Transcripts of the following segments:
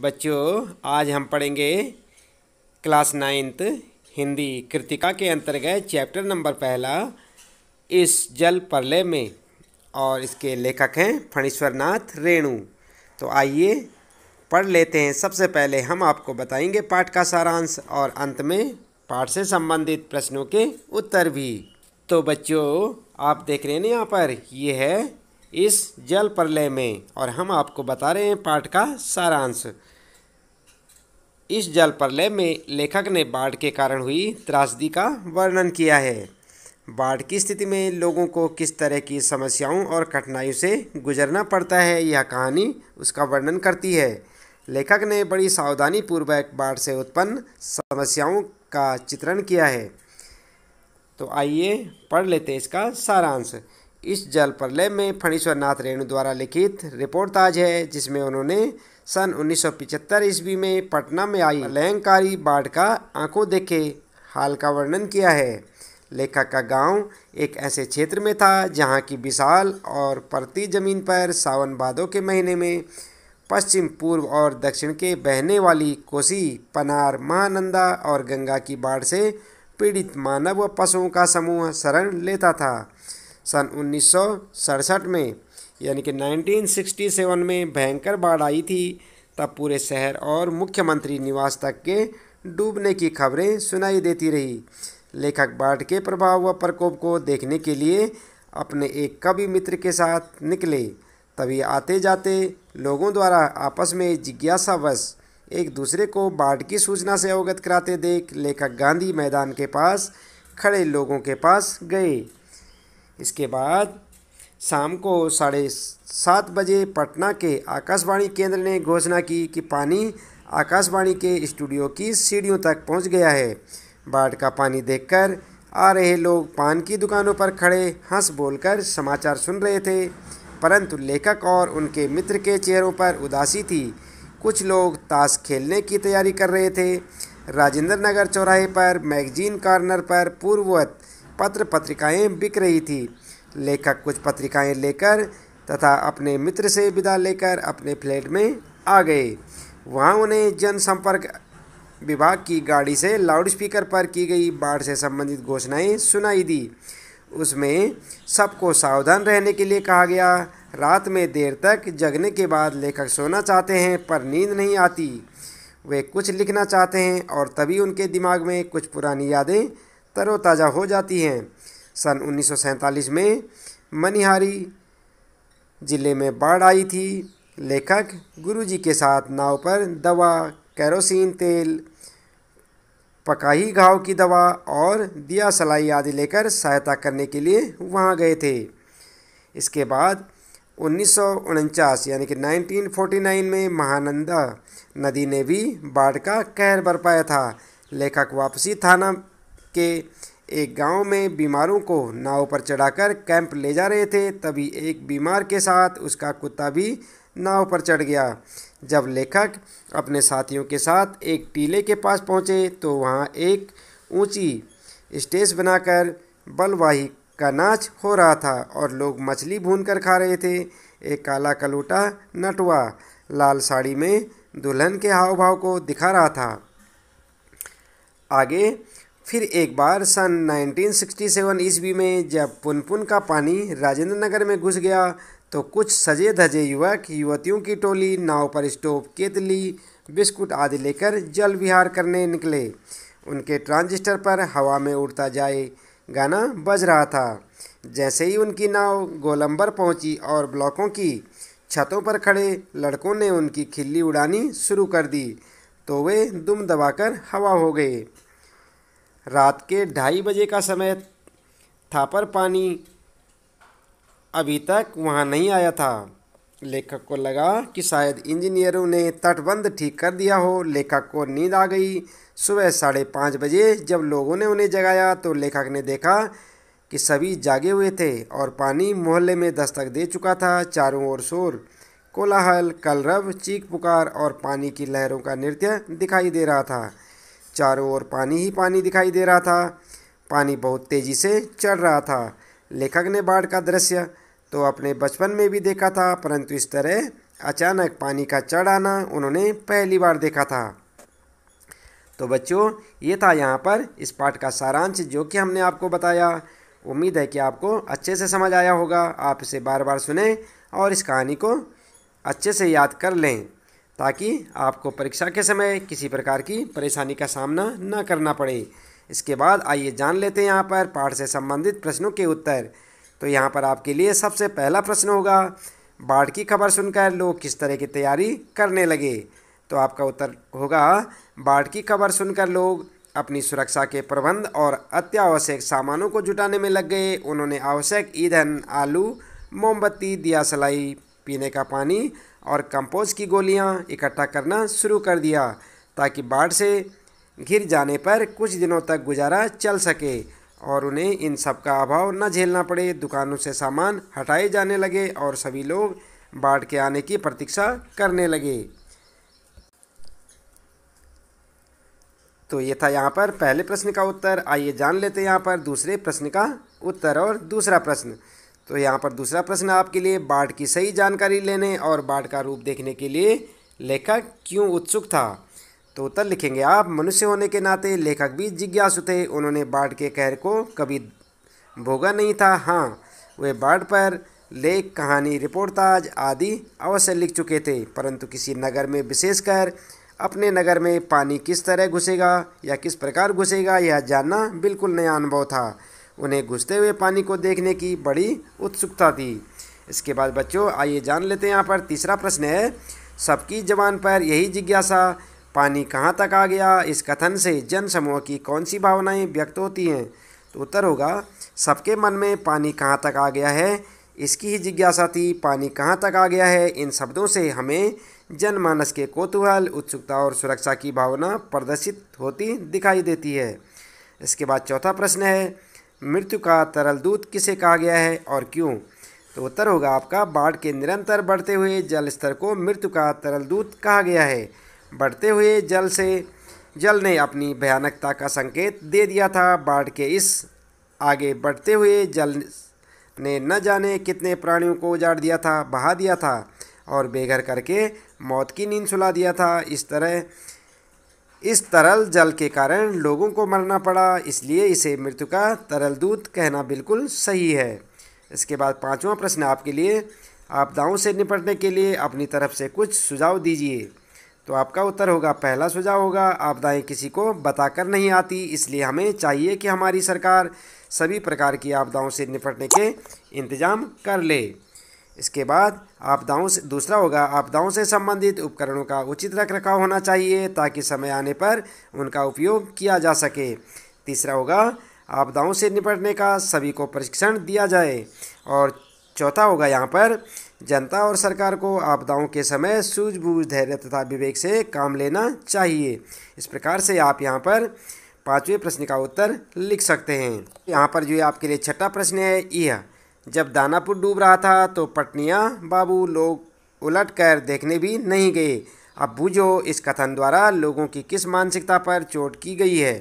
बच्चों आज हम पढ़ेंगे क्लास नाइन्थ हिंदी कृतिका के अंतर्गत चैप्टर नंबर पहला इस जल परले में और इसके लेखक हैं फणीश्वरनाथ रेणु तो आइए पढ़ लेते हैं सबसे पहले हम आपको बताएंगे पाठ का सारांश और अंत में पाठ से संबंधित प्रश्नों के उत्तर भी तो बच्चों आप देख रहे हैं यहाँ पर ये है इस जल प्रलय में और हम आपको बता रहे हैं पाठ का सारांश इस जल प्रलय में लेखक ने बाढ़ के कारण हुई त्रासदी का वर्णन किया है बाढ़ की स्थिति में लोगों को किस तरह की समस्याओं और कठिनाइयों से गुजरना पड़ता है यह कहानी उसका वर्णन करती है लेखक ने बड़ी सावधानी पूर्वक बाढ़ से उत्पन्न समस्याओं का चित्रण किया है तो आइए पढ़ लेते हैं इसका सारांश इस जल प्रलय में फणीश्वरनाथ रेणु द्वारा लिखित रिपोर्ट ताज है जिसमें उन्होंने सन 1975 ईस्वी में पटना में आई लयंकारी बाढ़ का आंखों देखे हाल का वर्णन किया है लेखक का गांव एक ऐसे क्षेत्र में था जहां की विशाल और परती जमीन पर सावन भादों के महीने में पश्चिम पूर्व और दक्षिण के बहने वाली कोसी पनार महानंदा और गंगा की बाढ़ से पीड़ित मानव व पशुओं का समूह शरण लेता था सन उन्नीस में यानी कि 1967 में भयंकर बाढ़ आई थी तब पूरे शहर और मुख्यमंत्री निवास तक के डूबने की खबरें सुनाई देती रही लेखक बाढ़ के प्रभाव व प्रकोप को देखने के लिए अपने एक कवि मित्र के साथ निकले तभी आते जाते लोगों द्वारा आपस में जिज्ञासावश एक दूसरे को बाढ़ की सूचना से अवगत कराते देख लेखक गांधी मैदान के पास खड़े लोगों के पास गए इसके बाद शाम को साढ़े सात बजे पटना के आकाशवाणी केंद्र ने घोषणा की कि पानी आकाशवाणी के स्टूडियो की सीढ़ियों तक पहुंच गया है बाढ़ का पानी देखकर आ रहे लोग पान की दुकानों पर खड़े हंस बोलकर समाचार सुन रहे थे परंतु लेखक और उनके मित्र के चेहरों पर उदासी थी कुछ लोग ताश खेलने की तैयारी कर रहे थे राजेंद्र नगर चौराहे पर मैगजीन कॉर्नर पर पूर्ववत पत्र पत्रिकाएं बिक रही थी लेखक कुछ पत्रिकाएं लेकर तथा अपने मित्र से विदा लेकर अपने फ्लैट में आ गए वहाँ उन्हें जनसंपर्क विभाग की गाड़ी से लाउडस्पीकर पर की गई बाढ़ से संबंधित घोषणाएं सुनाई दी उसमें सबको सावधान रहने के लिए कहा गया रात में देर तक जगने के बाद लेखक सोना चाहते हैं पर नींद नहीं आती वे कुछ लिखना चाहते हैं और तभी उनके दिमाग में कुछ पुरानी यादें तरोताज़ा हो जाती हैं सन उन्नीस में मनिहारी ज़िले में बाढ़ आई थी लेखक गुरुजी के साथ नाव पर दवा कैरोसिन तेल पकाही घाव की दवा और दिया सलाई आदि लेकर सहायता करने के लिए वहाँ गए थे इसके बाद उन्नीस यानी कि 1949 में महानंदा नदी ने भी बाढ़ का कहर बरपाया था लेखक वापसी थाना के एक गांव में बीमारों को नाव पर चढ़ाकर कैंप ले जा रहे थे तभी एक बीमार के साथ उसका कुत्ता भी नाव पर चढ़ गया जब लेखक अपने साथियों के साथ एक टीले के पास पहुंचे तो वहां एक ऊंची स्टेज बनाकर बलवाही का नाच हो रहा था और लोग मछली भूनकर खा रहे थे एक काला कलूटा नटवा लाल साड़ी में दुल्हन के हाव भाव को दिखा रहा था आगे फिर एक बार सन 1967 ईस्वी में जब पुनपुन का पानी राजेंद्र नगर में घुस गया तो कुछ सजे धजे युवक युवतियों की टोली नाव पर स्टोव केतली बिस्कुट आदि लेकर जल विहार करने निकले उनके ट्रांजिस्टर पर हवा में उड़ता जाए गाना बज रहा था जैसे ही उनकी नाव गोलंबर पहुंची और ब्लॉकों की छतों पर खड़े लड़कों ने उनकी खिल्ली उड़ानी शुरू कर दी तो वे दुम दबाकर हवा हो गए रात के ढाई बजे का समय था पर पानी अभी तक वहाँ नहीं आया था लेखक को लगा कि शायद इंजीनियरों ने तटबंध ठीक कर दिया हो लेखक को नींद आ गई सुबह साढ़े पाँच बजे जब लोगों ने उन्हें जगाया तो लेखक ने देखा कि सभी जागे हुए थे और पानी मोहल्ले में दस्तक दे चुका था चारों ओर शोर कोलाहल कलरव चीख पुकार और पानी की लहरों का नृत्य दिखाई दे रहा था चारों ओर पानी ही पानी दिखाई दे रहा था पानी बहुत तेज़ी से चढ़ रहा था लेखक ने बाढ़ का दृश्य तो अपने बचपन में भी देखा था परंतु इस तरह अचानक पानी का चढ़ आना उन्होंने पहली बार देखा था तो बच्चों ये था यहाँ पर इस पाठ का सारांश जो कि हमने आपको बताया उम्मीद है कि आपको अच्छे से समझ आया होगा आप इसे बार बार सुने और इस कहानी को अच्छे से याद कर लें ताकि आपको परीक्षा के समय किसी प्रकार की परेशानी का सामना न करना पड़े इसके बाद आइए जान लेते हैं यहाँ पर पाठ से संबंधित प्रश्नों के उत्तर तो यहाँ पर आपके लिए सबसे पहला प्रश्न होगा बाढ़ की खबर सुनकर लोग किस तरह की तैयारी करने लगे तो आपका उत्तर होगा बाढ़ की खबर सुनकर लोग अपनी सुरक्षा के प्रबंध और अत्यावश्यक सामानों को जुटाने में लग गए उन्होंने आवश्यक ईंधन आलू मोमबत्ती दिया सलाई पीने का पानी और कंपोज की गोलियां इकट्ठा करना शुरू कर दिया ताकि बाढ़ से घिर जाने पर कुछ दिनों तक गुजारा चल सके और उन्हें इन सब का अभाव न झेलना पड़े दुकानों से सामान हटाए जाने लगे और सभी लोग बाढ़ के आने की प्रतीक्षा करने लगे तो ये था यहाँ पर पहले प्रश्न का उत्तर आइए जान लेते हैं यहाँ पर दूसरे प्रश्न का उत्तर और दूसरा प्रश्न तो यहाँ पर दूसरा प्रश्न आपके लिए बाढ़ की सही जानकारी लेने और बाढ़ का रूप देखने के लिए लेखक क्यों उत्सुक था तो उत्तर लिखेंगे आप मनुष्य होने के नाते लेखक भी जिज्ञासु थे उन्होंने बाढ़ के कहर को कभी भोगा नहीं था हाँ वे बाढ़ पर लेख कहानी रिपोर्टाज आदि अवश्य लिख चुके थे परंतु किसी नगर में विशेषकर अपने नगर में पानी किस तरह घुसेगा या किस प्रकार घुसेगा यह जानना बिल्कुल नया अनुभव था उन्हें घुसते हुए पानी को देखने की बड़ी उत्सुकता थी इसके बाद बच्चों आइए जान लेते हैं यहाँ पर तीसरा प्रश्न है सबकी जवान पर यही जिज्ञासा पानी कहाँ तक आ गया इस कथन से जन समूह की कौन सी भावनाएं व्यक्त होती हैं तो उत्तर होगा सबके मन में पानी कहाँ तक आ गया है इसकी ही जिज्ञासा थी पानी कहाँ तक आ गया है इन शब्दों से हमें जनमानस के कौतूहल उत्सुकता और सुरक्षा की भावना प्रदर्शित होती दिखाई देती है इसके बाद चौथा प्रश्न है मृत्यु का तरल दूत किसे कहा गया है और क्यों तो उत्तर होगा आपका बाढ़ के निरंतर बढ़ते हुए जल स्तर को मृत्यु का तरल दूत कहा गया है बढ़ते हुए जल से जल ने अपनी भयानकता का संकेत दे दिया था बाढ़ के इस आगे बढ़ते हुए जल ने न जाने कितने प्राणियों को उजाड़ दिया था बहा दिया था और बेघर करके मौत की नींद सुला दिया था इस तरह इस तरल जल के कारण लोगों को मरना पड़ा इसलिए इसे मृत्यु का तरल दूत कहना बिल्कुल सही है इसके बाद पांचवा प्रश्न आपके लिए आपदाओं से निपटने के लिए अपनी तरफ से कुछ सुझाव दीजिए तो आपका उत्तर होगा पहला सुझाव होगा आपदाएं किसी को बताकर नहीं आती इसलिए हमें चाहिए कि हमारी सरकार सभी प्रकार की आपदाओं से निपटने के इंतज़ाम कर ले इसके बाद आपदाओं से दूसरा होगा आपदाओं से संबंधित उपकरणों का उचित रख रखाव होना चाहिए ताकि समय आने पर उनका उपयोग किया जा सके तीसरा होगा आपदाओं से निपटने का सभी को प्रशिक्षण दिया जाए और चौथा होगा यहाँ पर जनता और सरकार को आपदाओं के समय सूझबूझ धैर्य तथा विवेक से काम लेना चाहिए इस प्रकार से आप यहाँ पर पाँचवें प्रश्न का उत्तर लिख सकते हैं यहाँ पर जो आपके लिए छठा प्रश्न है यह जब दानापुर डूब रहा था तो पटनिया बाबू लोग उलट कर देखने भी नहीं गए अब बूझो इस कथन द्वारा लोगों की किस मानसिकता पर चोट की गई है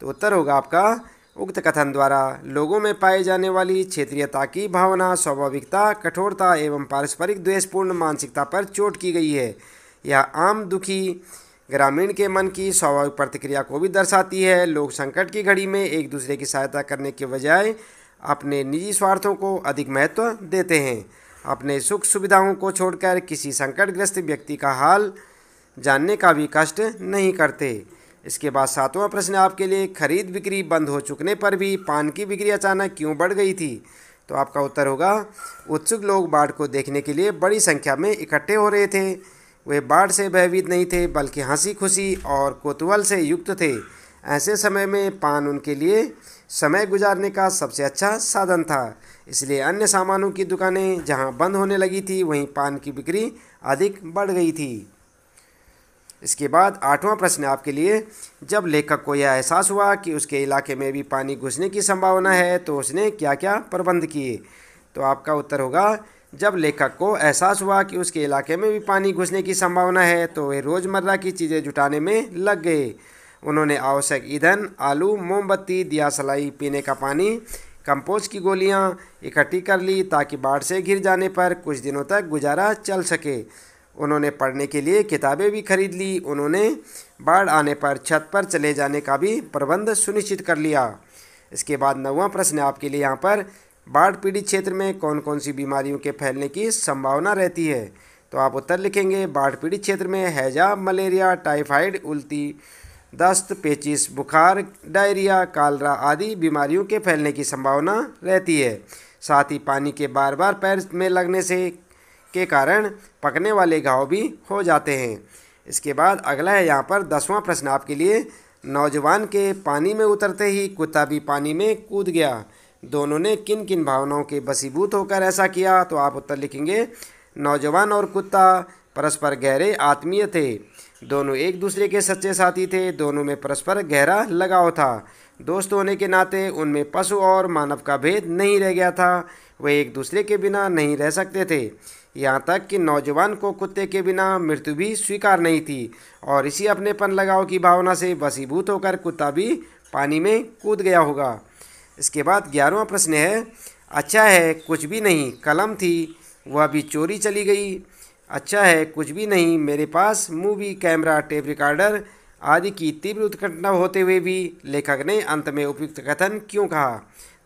तो उत्तर होगा आपका उक्त कथन द्वारा लोगों में पाए जाने वाली क्षेत्रीयता की भावना स्वाभाविकता कठोरता एवं पारस्परिक द्वेषपूर्ण मानसिकता पर चोट की गई है यह आम दुखी ग्रामीण के मन की स्वाभाविक प्रतिक्रिया को भी दर्शाती है लोग संकट की घड़ी में एक दूसरे की सहायता करने के बजाय अपने निजी स्वार्थों को अधिक महत्व देते हैं अपने सुख सुविधाओं को छोड़कर किसी संकटग्रस्त व्यक्ति का हाल जानने का भी कष्ट नहीं करते इसके बाद सातवां प्रश्न आपके लिए खरीद बिक्री बंद हो चुकने पर भी पान की बिक्री अचानक क्यों बढ़ गई थी तो आपका उत्तर होगा उत्सुक लोग बाढ़ को देखने के लिए बड़ी संख्या में इकट्ठे हो रहे थे वे बाढ़ से भयभीत नहीं थे बल्कि हंसी खुशी और कोतूहल से युक्त थे ऐसे समय में पान उनके लिए समय गुजारने का सबसे अच्छा साधन था इसलिए अन्य सामानों की दुकानें जहां बंद होने लगी थी वहीं पान की बिक्री अधिक बढ़ गई थी इसके बाद आठवां प्रश्न आपके लिए जब लेखक को यह एहसास हुआ कि उसके इलाके में भी पानी घुसने की संभावना है तो उसने क्या क्या प्रबंध किए तो आपका उत्तर होगा जब लेखक को एहसास हुआ कि उसके इलाके में भी पानी घुसने की संभावना है तो वे रोज़मर्रा की चीज़ें जुटाने में लग गए उन्होंने आवश्यक ईंधन आलू मोमबत्ती दिया सलाई पीने का पानी कंपोज की गोलियां इकट्ठी कर ली ताकि बाढ़ से घिर जाने पर कुछ दिनों तक गुजारा चल सके उन्होंने पढ़ने के लिए किताबें भी खरीद ली उन्होंने बाढ़ आने पर छत पर चले जाने का भी प्रबंध सुनिश्चित कर लिया इसके बाद नवा प्रश्न आपके लिए यहाँ पर बाढ़ पीड़ित क्षेत्र में कौन कौन सी बीमारियों के फैलने की संभावना रहती है तो आप उत्तर लिखेंगे बाढ़ पीड़ित क्षेत्र में हैजा मलेरिया टाइफाइड उल्टी दस्त पेचिस बुखार डायरिया कालरा आदि बीमारियों के फैलने की संभावना रहती है साथ ही पानी के बार बार पैर में लगने से के कारण पकने वाले घाव भी हो जाते हैं इसके बाद अगला है यहाँ पर दसवां प्रश्न आपके लिए नौजवान के पानी में उतरते ही कुत्ता भी पानी में कूद गया दोनों ने किन किन भावनाओं के बसीबूत होकर ऐसा किया तो आप उत्तर लिखेंगे नौजवान और कुत्ता परस्पर गहरे आत्मीय थे दोनों एक दूसरे के सच्चे साथी थे दोनों में परस्पर गहरा लगाव था दोस्त होने के नाते उनमें पशु और मानव का भेद नहीं रह गया था वे एक दूसरे के बिना नहीं रह सकते थे यहाँ तक कि नौजवान को कुत्ते के बिना मृत्यु भी स्वीकार नहीं थी और इसी अपनेपन लगाव की भावना से वसीभूत होकर कुत्ता भी पानी में कूद गया होगा इसके बाद ग्यारहवा प्रश्न है अच्छा है कुछ भी नहीं कलम थी वह भी चोरी चली गई अच्छा है कुछ भी नहीं मेरे पास मूवी कैमरा टेप रिकॉर्डर आदि की तीव्र उत्कंठा होते हुए भी लेखक ने अंत में उपयुक्त कथन क्यों कहा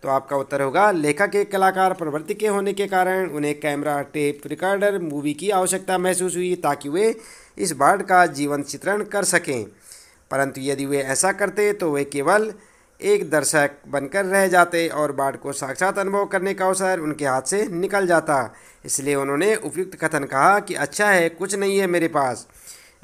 तो आपका उत्तर होगा लेखक एक कलाकार प्रवृत्ति के होने के कारण उन्हें कैमरा टेप रिकॉर्डर मूवी की आवश्यकता महसूस हुई ताकि वे इस बाढ़ का जीवन चित्रण कर सकें परंतु यदि वे ऐसा करते तो वे केवल एक दर्शक बनकर रह जाते और बाट को साक्षात अनुभव करने का अवसर उनके हाथ से निकल जाता इसलिए उन्होंने उपयुक्त कथन कहा कि अच्छा है कुछ नहीं है मेरे पास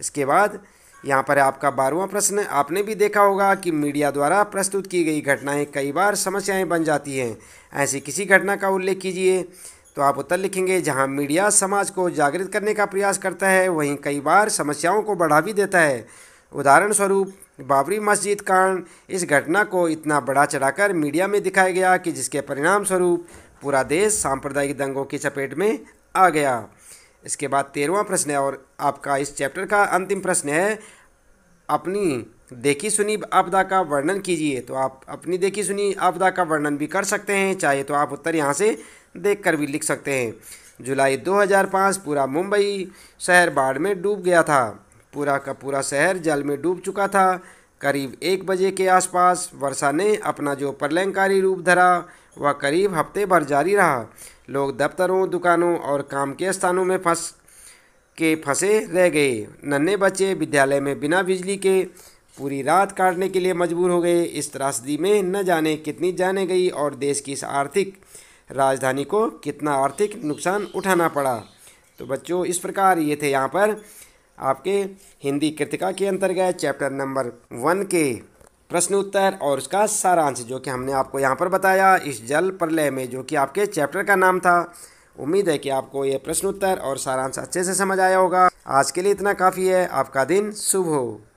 इसके बाद यहाँ पर आपका बारहवा प्रश्न आपने भी देखा होगा कि मीडिया द्वारा प्रस्तुत की गई घटनाएं कई बार समस्याएं बन जाती हैं ऐसी किसी घटना का उल्लेख कीजिए तो आप उत्तर लिखेंगे जहाँ मीडिया समाज को जागृत करने का प्रयास करता है वहीं कई बार समस्याओं को बढ़ा भी देता है उदाहरण स्वरूप बाबरी मस्जिद कांड इस घटना को इतना बड़ा चढ़ाकर मीडिया में दिखाया गया कि जिसके परिणाम स्वरूप पूरा देश सांप्रदायिक दंगों की चपेट में आ गया इसके बाद तेरहवा प्रश्न है और आपका इस चैप्टर का अंतिम प्रश्न है अपनी देखी सुनी आपदा का वर्णन कीजिए तो आप अपनी देखी सुनी आपदा का वर्णन भी कर सकते हैं चाहे तो आप उत्तर यहाँ से देख कर भी लिख सकते हैं जुलाई 2005 पूरा मुंबई शहर बाढ़ में डूब गया था पूरा का पूरा शहर जल में डूब चुका था करीब एक बजे के आसपास वर्षा ने अपना जो प्रलयकारी रूप धरा वह करीब हफ्ते भर जारी रहा लोग दफ्तरों दुकानों और काम के स्थानों में फंस के फंसे रह गए नन्हे बच्चे विद्यालय में बिना बिजली के पूरी रात काटने के लिए मजबूर हो गए इस त्रासदी में न जाने कितनी जाने गई और देश की इस आर्थिक राजधानी को कितना आर्थिक नुकसान उठाना पड़ा तो बच्चों इस प्रकार ये थे यहाँ पर आपके हिंदी कृतिका के अंतर्गत चैप्टर नंबर वन के प्रश्न उत्तर और उसका सारांश जो कि हमने आपको यहाँ पर बताया इस जल प्रलय में जो कि आपके चैप्टर का नाम था उम्मीद है कि आपको ये प्रश्न उत्तर और सारांश अच्छे से समझ आया होगा आज के लिए इतना काफ़ी है आपका दिन शुभ हो